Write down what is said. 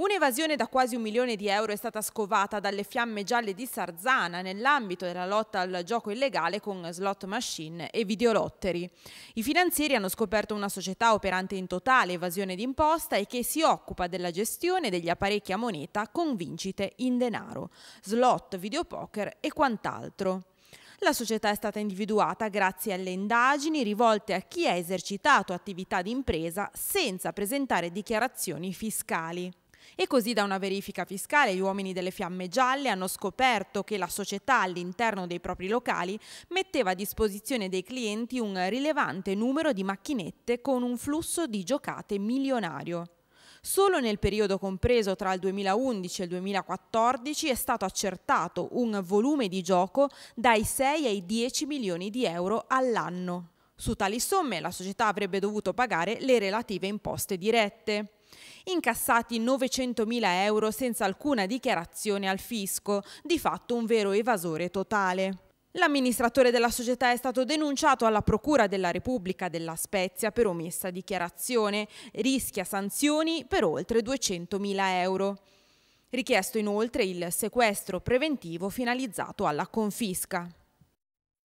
Un'evasione da quasi un milione di euro è stata scovata dalle fiamme gialle di Sarzana nell'ambito della lotta al gioco illegale con slot machine e videolotteri. I finanzieri hanno scoperto una società operante in totale evasione d'imposta e che si occupa della gestione degli apparecchi a moneta con vincite in denaro, slot, videopoker e quant'altro. La società è stata individuata grazie alle indagini rivolte a chi ha esercitato attività di impresa senza presentare dichiarazioni fiscali. E così da una verifica fiscale gli uomini delle Fiamme Gialle hanno scoperto che la società all'interno dei propri locali metteva a disposizione dei clienti un rilevante numero di macchinette con un flusso di giocate milionario. Solo nel periodo compreso tra il 2011 e il 2014 è stato accertato un volume di gioco dai 6 ai 10 milioni di euro all'anno. Su tali somme la società avrebbe dovuto pagare le relative imposte dirette incassati 900.000 euro senza alcuna dichiarazione al fisco, di fatto un vero evasore totale. L'amministratore della società è stato denunciato alla Procura della Repubblica della Spezia per omessa dichiarazione, rischia sanzioni per oltre 200.000 euro. Richiesto inoltre il sequestro preventivo finalizzato alla confisca.